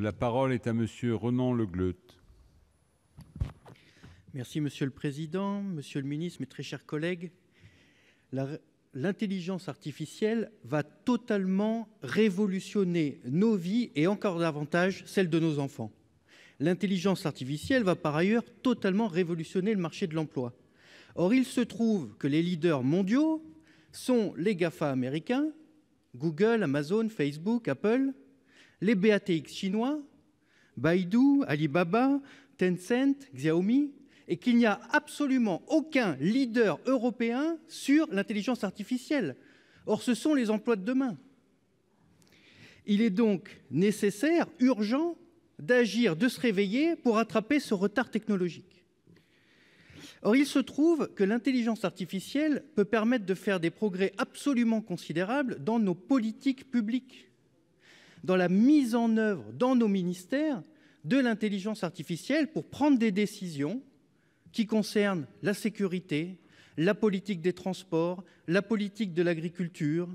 La parole est à Monsieur Renan Le Merci Monsieur le Président, Monsieur le Ministre, mes très chers collègues. L'intelligence artificielle va totalement révolutionner nos vies et encore davantage celles de nos enfants. L'intelligence artificielle va par ailleurs totalement révolutionner le marché de l'emploi. Or, il se trouve que les leaders mondiaux sont les GAFA américains, Google, Amazon, Facebook, Apple, les BATX chinois, Baidu, Alibaba, Tencent, Xiaomi, et qu'il n'y a absolument aucun leader européen sur l'intelligence artificielle. Or, ce sont les emplois de demain. Il est donc nécessaire, urgent, d'agir, de se réveiller pour attraper ce retard technologique. Or, il se trouve que l'intelligence artificielle peut permettre de faire des progrès absolument considérables dans nos politiques publiques dans la mise en œuvre dans nos ministères de l'intelligence artificielle pour prendre des décisions qui concernent la sécurité, la politique des transports, la politique de l'agriculture.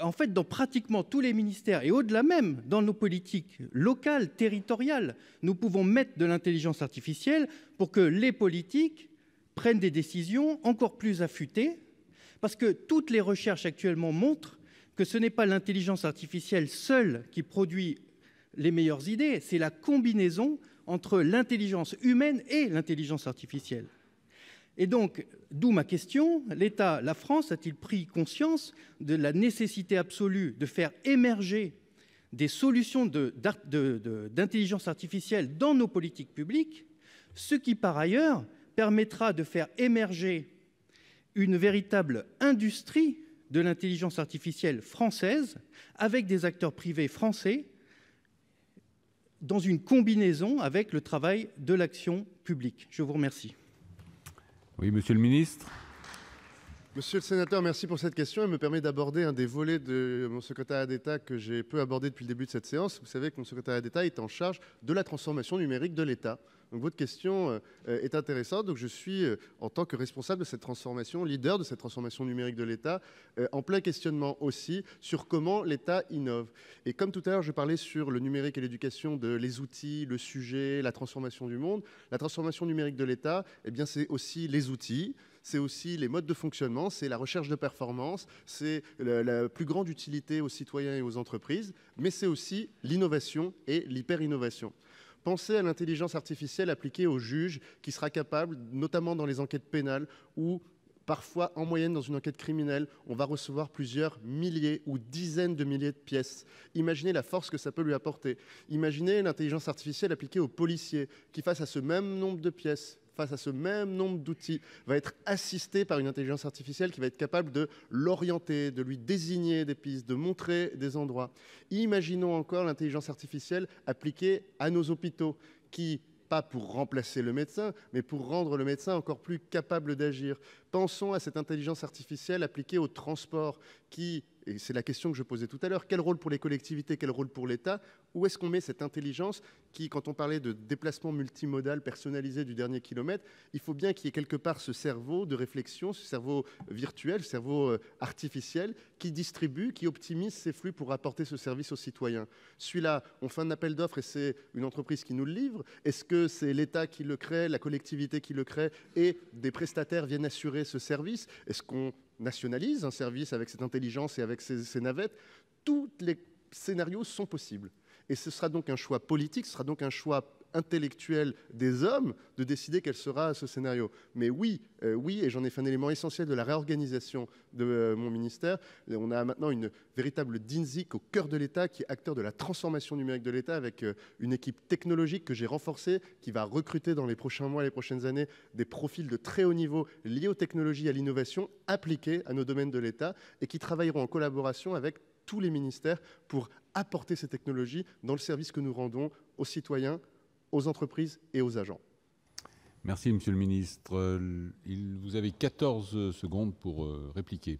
En fait, dans pratiquement tous les ministères et au-delà même, dans nos politiques locales, territoriales, nous pouvons mettre de l'intelligence artificielle pour que les politiques prennent des décisions encore plus affûtées, parce que toutes les recherches actuellement montrent que ce n'est pas l'intelligence artificielle seule qui produit les meilleures idées, c'est la combinaison entre l'intelligence humaine et l'intelligence artificielle. Et donc, d'où ma question, l'État, la France a-t-il pris conscience de la nécessité absolue de faire émerger des solutions d'intelligence artificielle dans nos politiques publiques, ce qui par ailleurs permettra de faire émerger une véritable industrie de l'intelligence artificielle française avec des acteurs privés français, dans une combinaison avec le travail de l'action publique Je vous remercie. Oui, Monsieur le ministre. Monsieur le sénateur, merci pour cette question, elle me permet d'aborder un des volets de mon secrétaire d'État que j'ai peu abordé depuis le début de cette séance, vous savez que mon secrétaire d'État est en charge de la transformation numérique de l'État, donc votre question euh, est intéressante, donc je suis euh, en tant que responsable de cette transformation, leader de cette transformation numérique de l'État euh, en plein questionnement aussi sur comment l'État innove et comme tout à l'heure, je parlais sur le numérique et l'éducation de les outils, le sujet, la transformation du monde, la transformation numérique de l'État, eh bien c'est aussi les outils, c'est aussi les modes de fonctionnement, c'est la recherche de performance, c'est la, plus grande utilité aux citoyens et aux entreprises, mais c'est aussi l'innovation et l'hyper-innovation. Pensez à l'intelligence artificielle appliquée aux juges qui sera capable, notamment dans les enquêtes pénales où parfois en moyenne dans une enquête criminelle, on va recevoir plusieurs milliers ou dizaines de milliers de pièces. Imaginez la force que ça peut lui apporter. Imaginez l'intelligence artificielle appliquée aux policiers qui, face à ce même nombre de pièces, face à ce même nombre d'outils, va être assisté par une intelligence artificielle qui va être capable de l'orienter, de lui désigner des pistes, de montrer des endroits. Imaginons encore l'intelligence artificielle appliquée à nos hôpitaux qui pas pour remplacer le médecin, mais pour rendre le médecin encore plus capable d'agir, Pensons à cette intelligence artificielle appliquée au transport qui, et c'est la question que je posais tout à l'heure, quel rôle pour les collectivités, quel rôle pour l'État Où est-ce qu'on met cette intelligence qui, quand on parlait de déplacement multimodal personnalisé du dernier kilomètre, il faut bien qu'il y ait quelque part ce cerveau de réflexion, ce cerveau virtuel, ce cerveau euh, artificiel qui distribue, qui optimise ces flux pour apporter ce service aux citoyens. Celui-là, on fait un appel d'offres et c'est une entreprise qui nous le livre. Est-ce que c'est l'État qui le crée, la collectivité qui le crée et des prestataires viennent assurer ce service Est-ce qu'on nationalise un service avec cette intelligence et avec ces navettes Tous les scénarios sont possibles. Et ce sera donc un choix politique, ce sera donc un choix intellectuelle des hommes de décider quel sera ce scénario. Mais oui, euh, oui, et j'en ai fait un élément essentiel de la réorganisation de euh, mon ministère. On a maintenant une véritable DINSIC au cœur de l'État qui est acteur de la transformation numérique de l'État avec euh, une équipe technologique que j'ai renforcée qui va recruter dans les prochains mois, les prochaines années des profils de très haut niveau liés aux technologies et à l'innovation appliquées à nos domaines de l'État et qui travailleront en collaboration avec tous les ministères pour apporter ces technologies dans le service que nous rendons aux citoyens, aux entreprises et aux agents. Merci, Monsieur le Ministre. vous avez 14 secondes pour euh, répliquer.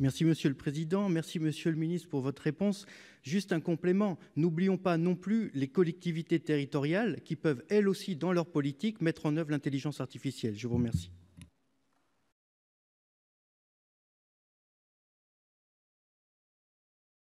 Merci Monsieur le Président, merci Monsieur le Ministre pour votre réponse. Juste un complément, n'oublions pas non plus les collectivités territoriales qui peuvent elles aussi dans leur politique mettre en œuvre l'intelligence artificielle. Je vous remercie.